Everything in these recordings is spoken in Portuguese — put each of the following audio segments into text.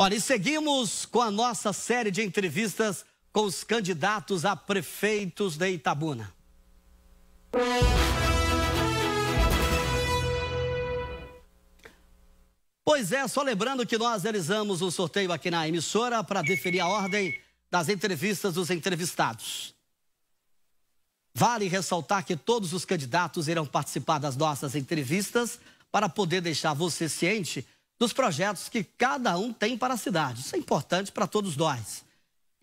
Olha, e seguimos com a nossa série de entrevistas com os candidatos a prefeitos de Itabuna. Pois é, só lembrando que nós realizamos um sorteio aqui na emissora para definir a ordem das entrevistas dos entrevistados. Vale ressaltar que todos os candidatos irão participar das nossas entrevistas para poder deixar você ciente dos projetos que cada um tem para a cidade. Isso é importante para todos nós.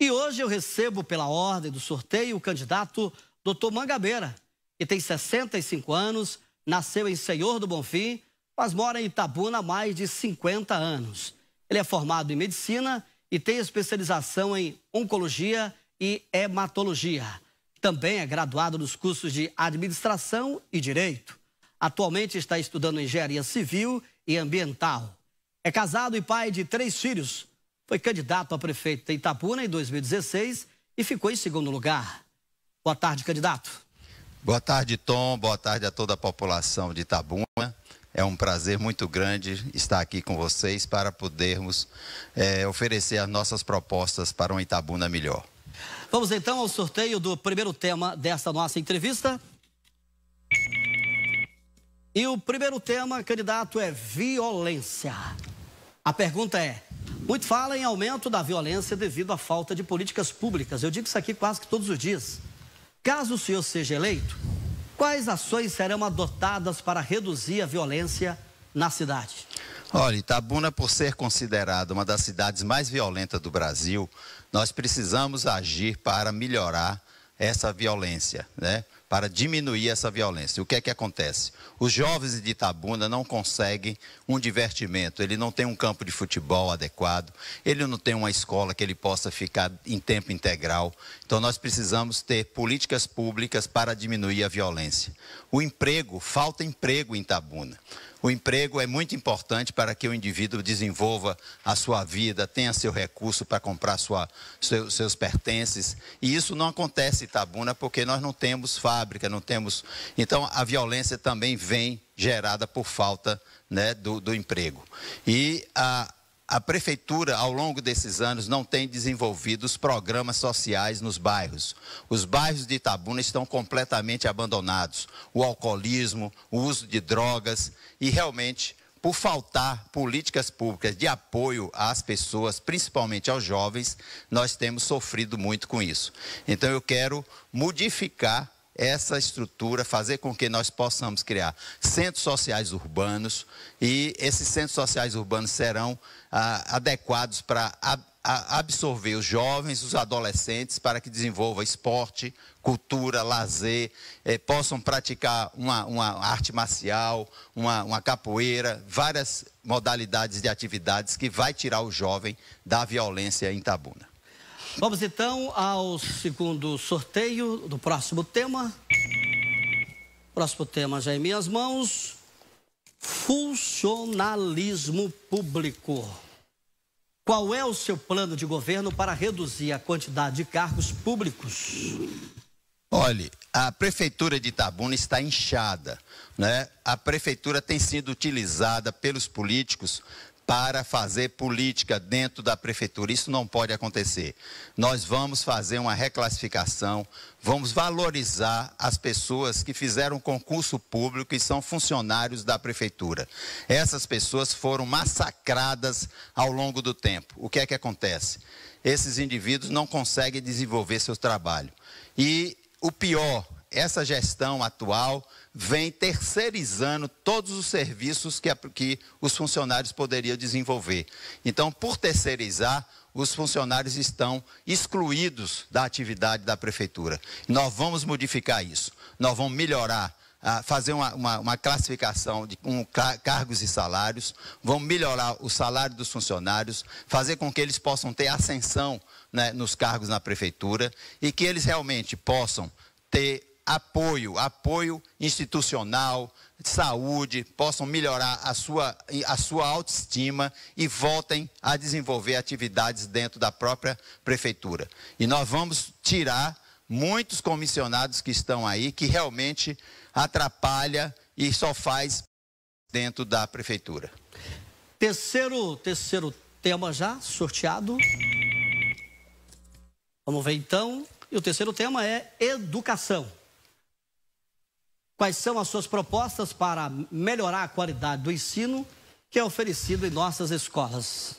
E hoje eu recebo, pela ordem do sorteio, o candidato Dr. Mangabeira, que tem 65 anos, nasceu em Senhor do Bonfim, mas mora em Itabuna há mais de 50 anos. Ele é formado em medicina e tem especialização em oncologia e hematologia. Também é graduado nos cursos de administração e direito. Atualmente está estudando engenharia civil e ambiental. É casado e pai de três filhos. Foi candidato a prefeito de Itapuna em 2016 e ficou em segundo lugar. Boa tarde, candidato. Boa tarde, Tom. Boa tarde a toda a população de Itabuna. É um prazer muito grande estar aqui com vocês para podermos é, oferecer as nossas propostas para um Itabuna melhor. Vamos então ao sorteio do primeiro tema desta nossa entrevista. E o primeiro tema, candidato, é violência. A pergunta é: muito fala em aumento da violência devido à falta de políticas públicas. Eu digo isso aqui quase que todos os dias. Caso o senhor seja eleito, quais ações serão adotadas para reduzir a violência na cidade? Olha, Itabuna, por ser considerada uma das cidades mais violentas do Brasil, nós precisamos agir para melhorar essa violência, né? para diminuir essa violência. O que é que acontece? Os jovens de Itabuna não conseguem um divertimento, ele não tem um campo de futebol adequado, ele não tem uma escola que ele possa ficar em tempo integral. Então, nós precisamos ter políticas públicas para diminuir a violência. O emprego, falta emprego em Tabuna. O emprego é muito importante para que o indivíduo desenvolva a sua vida, tenha seu recurso para comprar sua, seu, seus pertences. E isso não acontece em Tabuna porque nós não temos fábrica, não temos. Então, a violência também vem gerada por falta né, do, do emprego. E a, a prefeitura, ao longo desses anos, não tem desenvolvido os programas sociais nos bairros. Os bairros de Itabuna estão completamente abandonados. O alcoolismo, o uso de drogas e, realmente, por faltar políticas públicas de apoio às pessoas, principalmente aos jovens, nós temos sofrido muito com isso. Então, eu quero modificar essa estrutura, fazer com que nós possamos criar centros sociais urbanos e esses centros sociais urbanos serão ah, adequados para absorver os jovens, os adolescentes, para que desenvolvam esporte, cultura, lazer, eh, possam praticar uma, uma arte marcial, uma, uma, capoeira, várias modalidades de atividades que vai tirar o jovem da violência em Tabuna. Vamos então ao segundo sorteio do próximo tema. Próximo tema já em minhas mãos: funcionalismo público. Qual é o seu plano de governo para reduzir a quantidade de cargos públicos? Olhe, a prefeitura de Itabuna está inchada, né? A prefeitura tem sido utilizada pelos políticos para fazer política dentro da prefeitura. Isso não pode acontecer. Nós vamos fazer uma reclassificação, vamos valorizar as pessoas que fizeram concurso público e são funcionários da prefeitura. Essas pessoas foram massacradas ao longo do tempo. O que é que acontece? Esses indivíduos não conseguem desenvolver seu trabalho. E o pior, essa gestão atual vem terceirizando todos os serviços que, que os funcionários poderiam desenvolver. Então, por terceirizar, os funcionários estão excluídos da atividade da prefeitura. Nós vamos modificar isso, nós vamos melhorar ah, fazer uma, uma, uma, classificação de um, cargos e salários, vamos melhorar o salário dos funcionários, fazer com que eles possam ter ascensão né, nos cargos na prefeitura e que eles realmente possam ter apoio, apoio institucional, saúde, possam melhorar a sua, a sua autoestima e voltem a desenvolver atividades dentro da própria prefeitura. E nós vamos tirar muitos comissionados que estão aí, que realmente atrapalha e só faz dentro da prefeitura. Terceiro, terceiro tema já sorteado. Vamos ver então. E o terceiro tema é educação quais são as suas propostas para melhorar a qualidade do ensino que é oferecido em nossas escolas?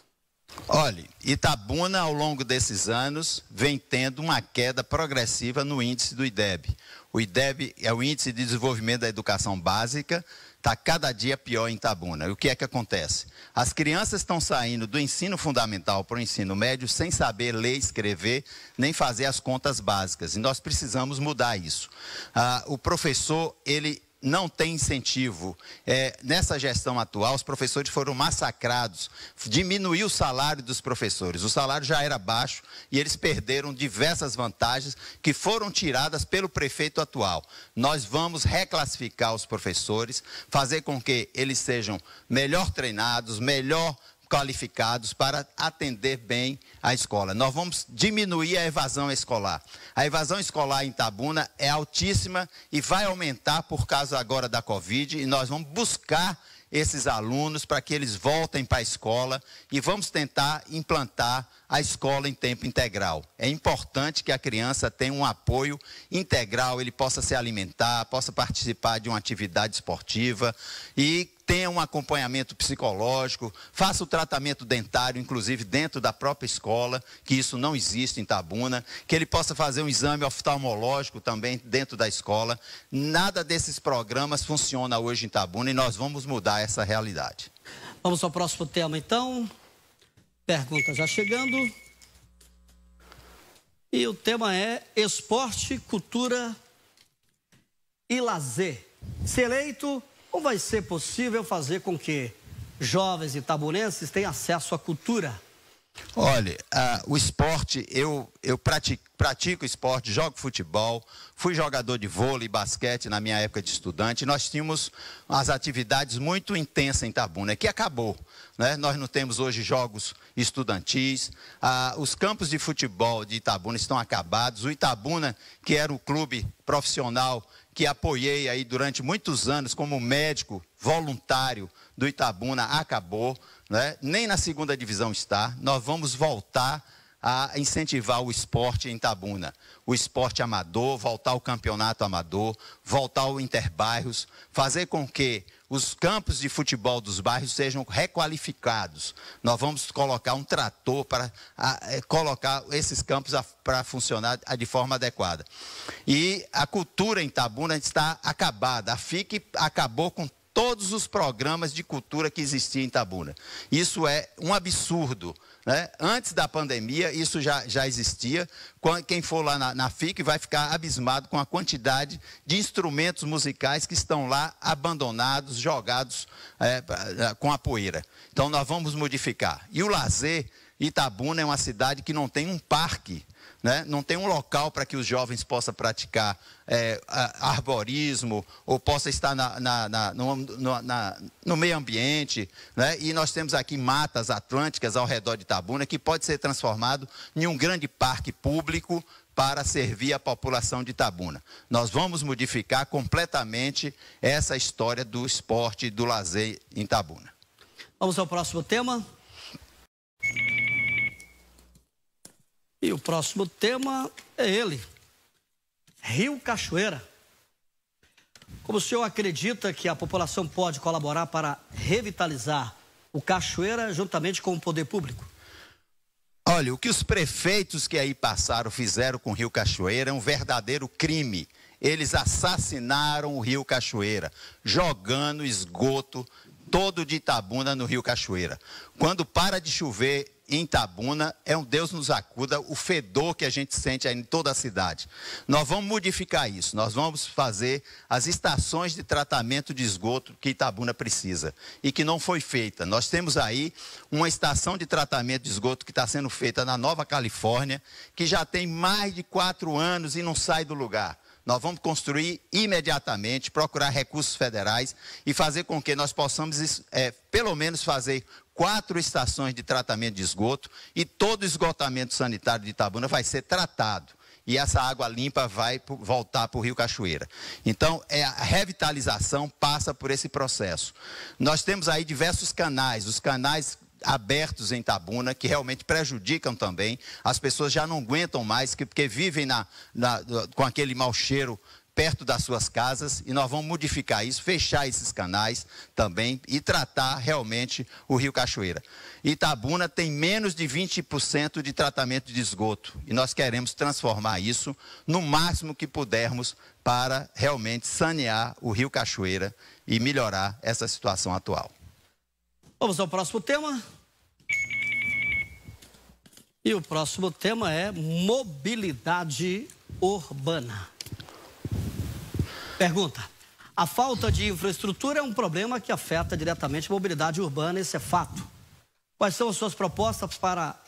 Olhe, Itabuna, ao longo desses anos, vem tendo uma queda progressiva no índice do IDEB. O IDEB é o Índice de Desenvolvimento da Educação Básica, está cada dia pior em Tabuna. Né? E o que é que acontece? As crianças estão saindo do ensino fundamental para o ensino médio sem saber ler, escrever, nem fazer as contas básicas. E nós precisamos mudar isso. Ah, o professor, ele não tem incentivo. É, nessa gestão atual, os professores foram massacrados. Diminuiu o salário dos professores. O salário já era baixo e eles perderam diversas vantagens que foram tiradas pelo prefeito atual. Nós vamos reclassificar os professores, fazer com que eles sejam melhor treinados, melhor qualificados para atender bem a escola. Nós vamos diminuir a evasão escolar. A evasão escolar em Tabuna é altíssima e vai aumentar por causa agora da Covid, e nós vamos buscar esses alunos para que eles voltem para a escola e vamos tentar implantar a escola em tempo integral. É importante que a criança tenha um apoio integral, ele possa se alimentar, possa participar de uma atividade esportiva e tenha um acompanhamento psicológico, faça o tratamento dentário, inclusive dentro da própria escola, que isso não existe em Tabuna, que ele possa fazer um exame oftalmológico também dentro da escola. Nada desses programas funciona hoje em Tabuna e nós vamos mudar essa realidade. Vamos ao próximo tema, então. Pergunta já chegando. E o tema é esporte, cultura e lazer. Ser eleito como vai ser possível fazer com que jovens itaburenses tenham acesso à cultura? Olha, uh, o esporte, eu, eu pratico, pratico esporte, jogo futebol, fui jogador de vôlei, e basquete na minha época de estudante. Nós tínhamos as atividades muito intensas em Tabuna, né, que acabou. Né? Nós não temos hoje jogos estudantis, ah, os campos de futebol de Itabuna né, estão acabados. O Itabuna, né, que era o clube profissional que apoiei aí durante muitos anos como médico voluntário do Itabuna, acabou, né? nem na segunda divisão está. Nós vamos voltar a incentivar o esporte em Itabuna, o esporte amador, voltar ao campeonato amador, voltar ao interbairros, fazer com que os campos de futebol dos bairros sejam requalificados. Nós vamos colocar um trator para a, eh, colocar esses campos para funcionar de forma adequada. E a cultura em Tabuna está acabada. A FIC acabou com todos os programas de cultura que existiam em Tabuna. Isso é um absurdo. Né? Antes da pandemia, isso já, já existia. Quem for lá na, na FIC vai ficar abismado com a quantidade de instrumentos musicais que estão lá abandonados, jogados é, é, com a poeira. Então, nós vamos modificar. E o lazer, Itabuna é uma cidade que não tem um parque né? Não tem um local para que os jovens possam praticar é, arborismo ou possa estar na, na, na, no, na, no, meio ambiente. Né? E nós temos aqui matas atlânticas ao redor de Tabuna que pode ser transformado em um grande parque público para servir a população de Tabuna. Nós vamos modificar completamente essa história do esporte e do lazer em Tabuna. Vamos ao próximo tema. E o próximo tema é ele: Rio Cachoeira. Como o senhor acredita que a população pode colaborar para revitalizar o Cachoeira juntamente com o poder público? Olha, o que os prefeitos que aí passaram fizeram com o Rio Cachoeira é um verdadeiro crime. Eles assassinaram o Rio Cachoeira, jogando esgoto todo de Itabuna no Rio Cachoeira. Quando para de chover em Itabuna, é um Deus nos acuda, o fedor que a gente sente aí em toda a cidade. Nós vamos modificar isso, nós vamos fazer as estações de tratamento de esgoto que Itabuna precisa e que não foi feita. Nós temos aí uma estação de tratamento de esgoto que está sendo feita na Nova Califórnia, que já tem mais de quatro anos e não sai do lugar. Nós vamos construir imediatamente, procurar recursos federais e fazer com que nós possamos, é, pelo menos, fazer quatro estações de tratamento de esgoto e todo o esgotamento sanitário de Itabuna vai ser tratado e essa água limpa vai voltar para o Rio Cachoeira. Então, é, a revitalização passa por esse processo. Nós temos aí diversos canais, os canais abertos em Tabuna, que realmente prejudicam também. As pessoas já não aguentam mais, porque vivem na, na, com aquele mau cheiro perto das suas casas e nós vamos modificar isso, fechar esses canais também e tratar realmente o Rio Cachoeira. Itabuna tem menos de 20% de tratamento de esgoto e nós queremos transformar isso no máximo que pudermos para realmente sanear o Rio Cachoeira e melhorar essa situação atual. Vamos ao próximo tema. E o próximo tema é mobilidade urbana. Pergunta: A falta de infraestrutura é um problema que afeta diretamente a mobilidade urbana, esse é fato. Quais são as suas propostas para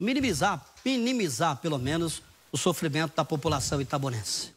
minimizar, minimizar pelo menos, o sofrimento da população itabonense?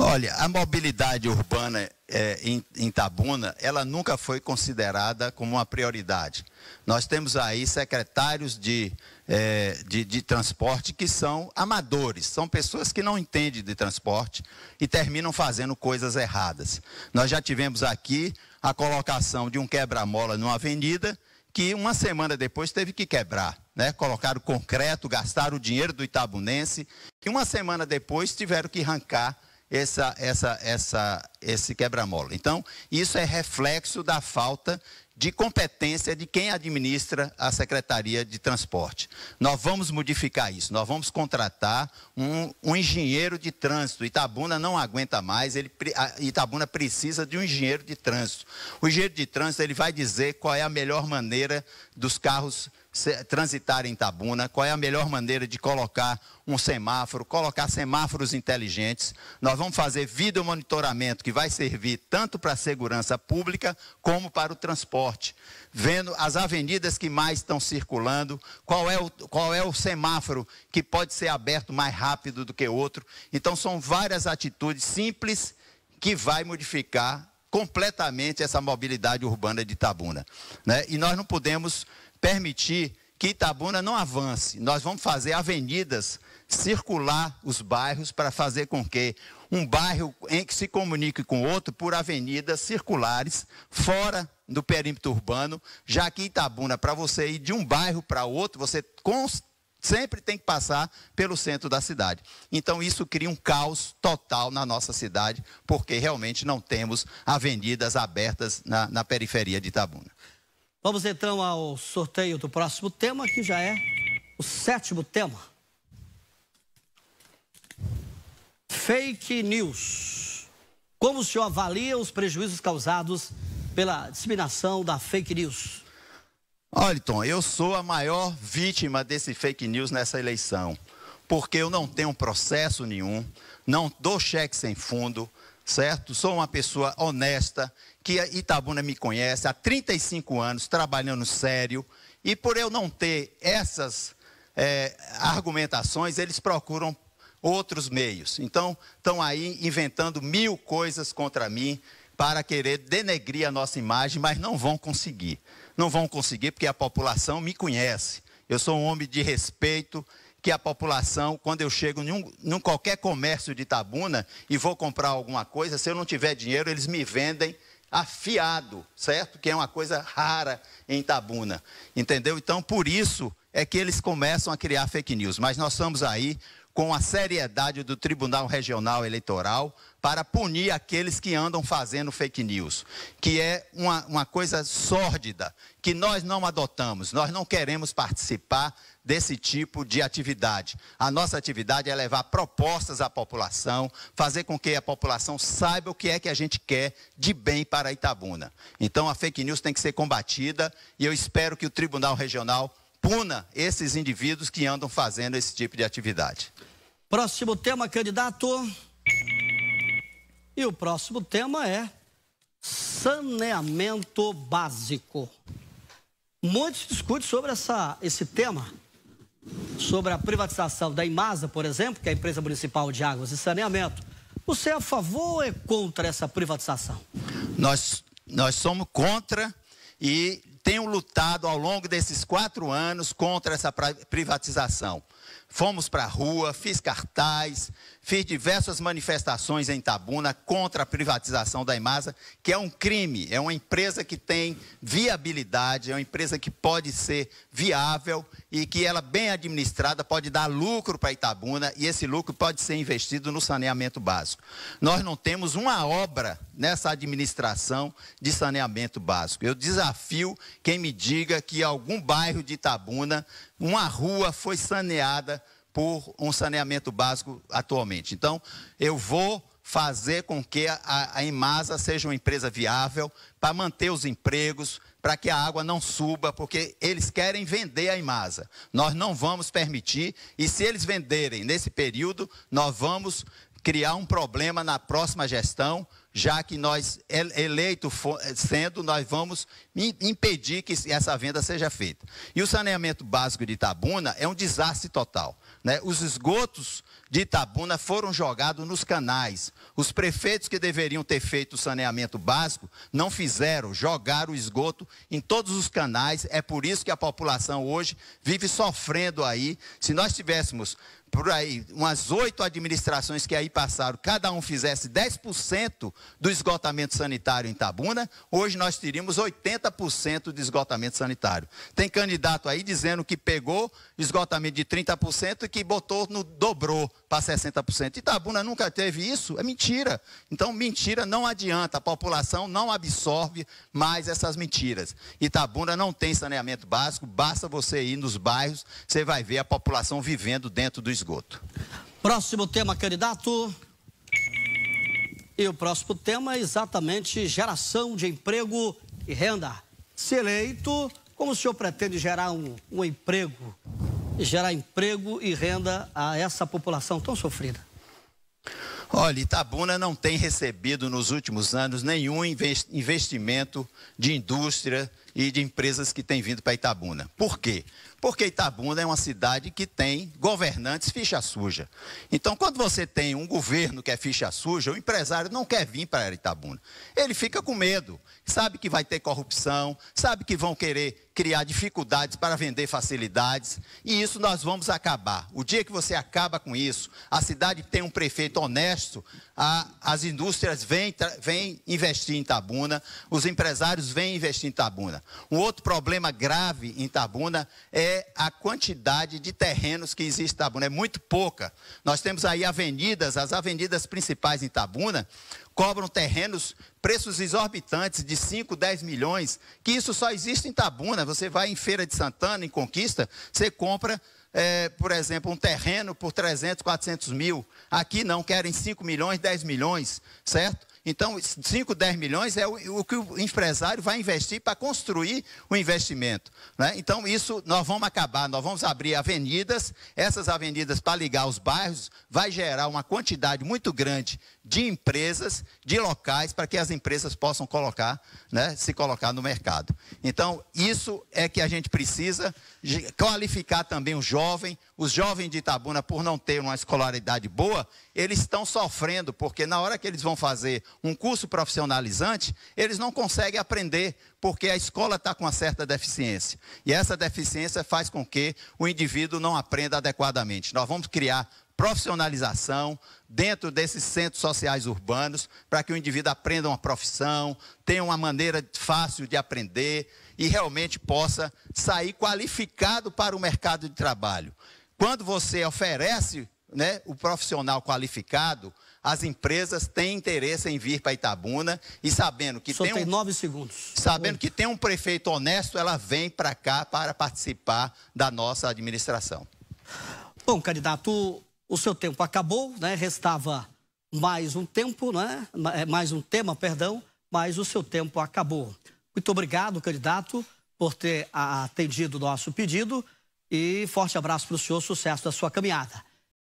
Olha, a mobilidade urbana é, em, em Tabuna, ela nunca foi considerada como uma prioridade. Nós temos aí secretários de, é, de, de, transporte que são amadores, são pessoas que não entendem de transporte e terminam fazendo coisas erradas. Nós já tivemos aqui a colocação de um quebra-mola numa avenida que uma semana depois teve que quebrar. Né? Colocaram concreto, gastaram o dinheiro do Itabunense e uma semana depois tiveram que arrancar essa, essa, essa, esse quebra-mola. Então, isso é reflexo da falta de competência de quem administra a Secretaria de Transporte. Nós vamos modificar isso, nós vamos contratar um, um engenheiro de trânsito. Itabuna não aguenta mais, ele, Itabuna precisa de um engenheiro de trânsito. O engenheiro de trânsito ele vai dizer qual é a melhor maneira dos carros transitar em Tabuna, qual é a melhor maneira de colocar um semáforo, colocar semáforos inteligentes. Nós vamos fazer vídeo monitoramento que vai servir tanto para a segurança pública como para o transporte, vendo as avenidas que mais estão circulando, qual é o, qual é o semáforo que pode ser aberto mais rápido do que outro. Então são várias atitudes simples que vai modificar completamente essa mobilidade urbana de Tabuna, né? E nós não podemos permitir que Itabuna não avance. Nós vamos fazer avenidas circular os bairros para fazer com que um bairro em que se comunique com outro por avenidas circulares fora do perímetro urbano, já que Itabuna, para você ir de um bairro para outro, você sempre tem que passar pelo centro da cidade. Então isso cria um caos total na nossa cidade, porque realmente não temos avenidas abertas na, na periferia de Itabuna. Vamos então ao sorteio do próximo tema, que já é o sétimo tema. Fake news. Como o senhor avalia os prejuízos causados pela disseminação da fake news? Olha, Tom, eu sou a maior vítima desse fake news nessa eleição, porque eu não tenho processo nenhum, não dou cheque sem fundo, certo? Sou uma pessoa honesta que Itabuna né, me conhece há 35 anos, trabalhando sério, e por eu não ter essas é, argumentações, eles procuram outros meios. Então, estão aí inventando mil coisas contra mim para querer denegrir a nossa imagem, mas não vão conseguir. Não vão conseguir porque a população me conhece. Eu sou um homem de respeito que a população, quando eu chego em qualquer comércio de Itabuna e vou comprar alguma coisa, se eu não tiver dinheiro, eles me vendem afiado, certo? Que é uma coisa rara em Tabuna, entendeu? Então, por isso é que eles começam a criar fake news. Mas nós estamos aí com a seriedade do Tribunal Regional Eleitoral para punir aqueles que andam fazendo fake news, que é uma, uma coisa sórdida, que nós não adotamos, nós não queremos participar desse tipo de atividade. A nossa atividade é levar propostas à população, fazer com que a população saiba o que é que a gente quer de bem para Itabuna. Então a fake news tem que ser combatida e eu espero que o Tribunal Regional puna esses indivíduos que andam fazendo esse tipo de atividade. Próximo tema, candidato. E o próximo tema é saneamento básico. Muito se discute sobre essa, esse tema, sobre a privatização da Imasa, por exemplo, que é a empresa municipal de águas e saneamento. Você é a favor ou é contra essa privatização? Nós, nós somos contra e tenho lutado ao longo desses quatro anos contra essa privatização. Fomos para a rua, fiz cartaz, fiz diversas manifestações em Tabuna contra a privatização da Imasa, que é um crime, é uma empresa que tem viabilidade, é uma empresa que pode ser viável e que ela bem administrada pode dar lucro para Itabuna e esse lucro pode ser investido no saneamento básico. Nós não temos uma obra nessa administração de saneamento básico. Eu desafio quem me diga que algum bairro de Itabuna uma rua foi saneada por um saneamento básico atualmente. Então, eu vou fazer com que a, a seja uma empresa viável para manter os empregos, para que a água não suba, porque eles querem vender a Imasa. Nós não vamos permitir, e se eles venderem nesse período, nós vamos criar um problema na próxima gestão, já que nós, é, eleito é, sendo, nós vamos impedir que essa venda seja feita. E o saneamento básico de Itabuna é um desastre total. Né? Os esgotos de Itabuna foram jogados nos canais. Os prefeitos que deveriam ter feito o saneamento básico não fizeram, jogaram o esgoto em todos os canais. É por isso que a população hoje vive sofrendo aí. Se nós tivéssemos por aí, umas oito administrações que aí passaram, cada um fizesse 10% do esgotamento sanitário em Tabuna, hoje nós teríamos 80% de esgotamento sanitário. Tem candidato aí dizendo que pegou esgotamento de 30% e que botou no dobrou para 60%. Itabuna nunca teve isso? É mentira. Então, mentira não adianta. A população não absorve mais essas mentiras. Itabuna não tem saneamento básico, basta você ir nos bairros, você vai ver a população vivendo dentro do esgoto. Próximo tema, candidato. E o próximo tema é exatamente geração de emprego e renda. Se eleito, como o senhor pretende gerar um, um emprego gerar emprego e renda a essa população tão sofrida? Olha, Itabuna não tem recebido nos últimos anos nenhum investimento de indústria, e de empresas que têm vindo para Itabuna. Por quê? Porque Itabuna é uma cidade que tem governantes ficha suja. Então, quando você tem um governo que é ficha suja, o empresário não quer vir para Itabuna. Ele fica com medo, sabe que vai ter corrupção, sabe que vão querer criar dificuldades para vender facilidades, e isso nós vamos acabar. O dia que você acaba com isso, a cidade tem um prefeito honesto, a, as indústrias vêm, vêm investir em Itabuna, os empresários vêm investir em Itabuna. Um outro problema grave em Tabuna é a quantidade de terrenos que existe em Tabuna, é muito pouca. Nós temos aí avenidas, as avenidas principais em Tabuna cobram terrenos, preços exorbitantes de 5, 10 milhões, que isso só existe em Tabuna. Você vai em Feira de Santana, em Conquista, você compra é, por exemplo, um terreno por 300, 400 mil. Aqui não, querem 5 milhões, 10 milhões, certo? Então, 5, 10 milhões é o, o que o empresário vai investir para construir o investimento. Né? Então, isso nós vamos acabar, nós vamos abrir avenidas, essas avenidas para ligar os bairros, vai gerar uma quantidade muito grande de empresas, de locais, para que as empresas possam colocar, né, se colocar no mercado. Então, isso é que a gente precisa qualificar também o jovem. Os jovens de Itabuna, por não ter uma escolaridade boa, eles estão sofrendo, porque na hora que eles vão fazer um curso profissionalizante, eles não conseguem aprender, porque a escola está com uma certa deficiência. E essa deficiência faz com que o indivíduo não aprenda adequadamente. Nós vamos criar profissionalização dentro desses centros sociais urbanos para que o indivíduo aprenda uma profissão, tenha uma maneira fácil de aprender e realmente possa sair qualificado para o mercado de trabalho. Quando você oferece né, o profissional qualificado, as empresas têm interesse em vir para Itabuna e sabendo que Só tem, tem um, nove segundos. Sabendo que tem um prefeito honesto, ela vem para cá para participar da nossa administração. Bom, candidato, o seu tempo acabou, né? Restava mais um tempo, né? É, mais um tema, perdão, mas o seu tempo acabou. Muito obrigado, candidato, por ter ah, atendido o nosso pedido e forte abraço para o senhor, sucesso da sua caminhada.